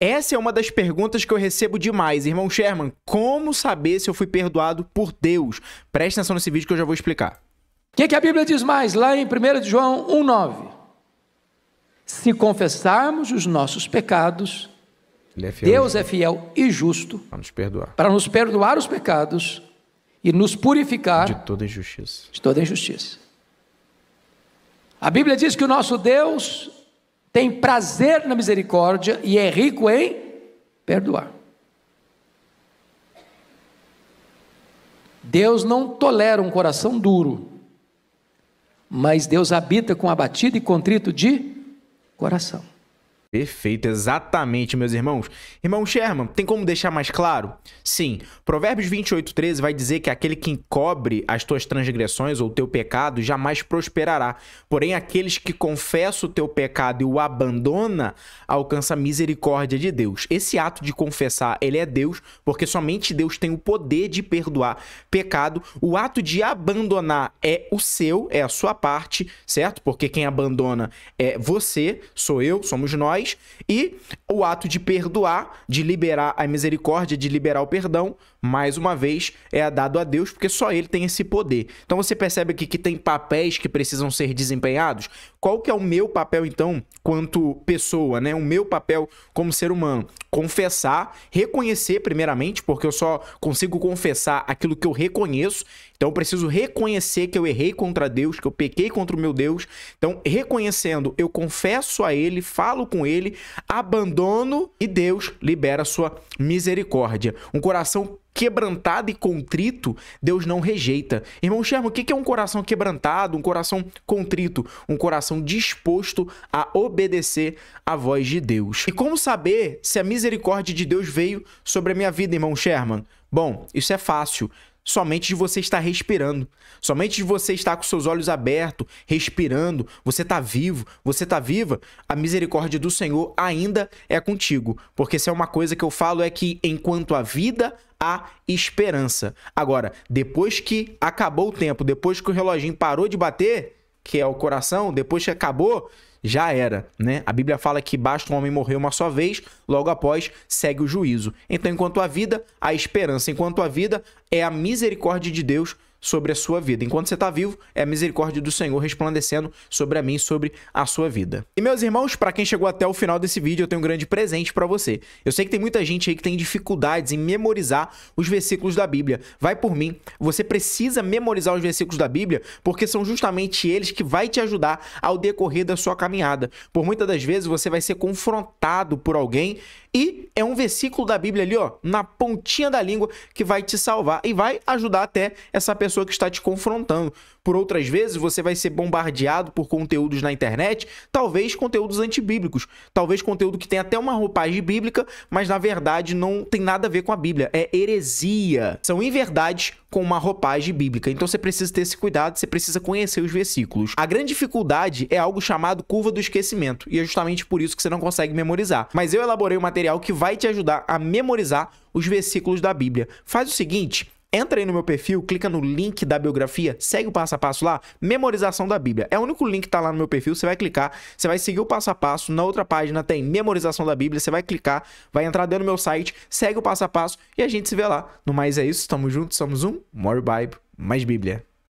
Essa é uma das perguntas que eu recebo demais. Irmão Sherman, como saber se eu fui perdoado por Deus? Preste atenção nesse vídeo que eu já vou explicar. O que, que, a Bíblia diz mais lá em 1 João 1,9? Se confessarmos os nossos pecados, é fiel, Deus é fiel e é justo para nos perdoar. Para nos perdoar os pecados e nos purificar de toda injustiça. De toda injustiça. A Bíblia diz que o nosso Deus tem prazer na misericórdia e é rico em perdoar. Deus não tolera um coração duro, mas Deus habita com abatido e contrito de coração. Perfeito, exatamente, meus irmãos. Irmão Sherman, tem como deixar mais claro? Sim. Provérbios 28, 13 vai dizer que aquele que encobre as tuas transgressões ou o teu pecado jamais prosperará. Porém, aqueles que confessam o teu pecado e o abandona alcança a misericórdia de Deus. Esse ato de confessar, ele é Deus, porque somente Deus tem o poder de perdoar pecado. O ato de abandonar é o seu, é a sua parte, certo? Porque quem abandona é você, sou eu, somos nós nós. E o ato de perdoar, de liberar a misericórdia, de liberar o perdão, mais uma vez, é dado a Deus, porque só Ele tem esse poder. Então você percebe aqui que tem papéis que precisam ser desempenhados. Qual que é o meu papel, então, quanto pessoa, né? O meu papel como ser humano? confessar, reconhecer primeiramente, porque eu só consigo confessar aquilo que eu reconheço. Então eu preciso reconhecer que eu errei contra Deus, que eu pequei contra o meu Deus. Então, reconhecendo, eu confesso a ele, falo com ele, abandono e Deus libera a sua misericórdia. Um coração quebrantado e contrito, Deus não rejeita. Irmão Sherman, o que é um coração quebrantado, um coração contrito? Um coração disposto a obedecer à voz de Deus. E como saber se a misericórdia de Deus veio sobre a minha vida, irmão Sherman? Bom, isso é fácil somente de você estar respirando, somente de você estar com seus olhos abertos, respirando, você está vivo, você está viva, a misericórdia do Senhor ainda é contigo. Porque se é uma coisa que eu falo é que enquanto a vida há esperança. Agora, depois que acabou o tempo, depois que o reloginho parou de bater, que é o coração, depois que acabou, já era, né? A Bíblia fala que basta um homem morrer uma só vez, logo após segue o juízo. Então, enquanto a vida, a esperança, enquanto a vida é a misericórdia de Deus sobre a sua vida. Enquanto você está vivo, é a misericórdia do Senhor resplandecendo sobre a mim, sobre a sua vida. E meus irmãos, para quem chegou até o final desse vídeo, eu tenho um grande presente para você. Eu sei que tem muita gente aí que tem dificuldades em memorizar os versículos da Bíblia. Vai por mim, você precisa memorizar os versículos da Bíblia, porque são justamente eles que vai te ajudar ao decorrer da sua caminhada. Por muitas das vezes você vai ser confrontado por alguém e é um versículo da Bíblia ali, ó, na pontinha da língua que vai te salvar e vai ajudar até essa pessoa pessoa que está te confrontando. Por outras vezes, você vai ser bombardeado por conteúdos na internet, talvez conteúdos antibíblicos, talvez conteúdo que tem até uma roupagem bíblica, mas na verdade não tem nada a ver com a Bíblia. É heresia. São inverdades com uma roupagem bíblica. Então você precisa ter esse cuidado, você precisa conhecer os versículos. A grande dificuldade é algo chamado curva do esquecimento, e é justamente por isso que você não consegue memorizar. Mas eu elaborei um material que vai te ajudar a memorizar os versículos da Bíblia. Faz o seguinte, Entra aí no meu perfil, clica no link da biografia, segue o passo a passo lá, memorização da Bíblia. É o único link que tá lá no meu perfil, você vai clicar, você vai seguir o passo a passo, na outra página tem memorização da Bíblia, você vai clicar, vai entrar dentro do meu site, segue o passo a passo e a gente se vê lá. No mais é isso, tamo junto, somos um, more Bible, mais Bíblia.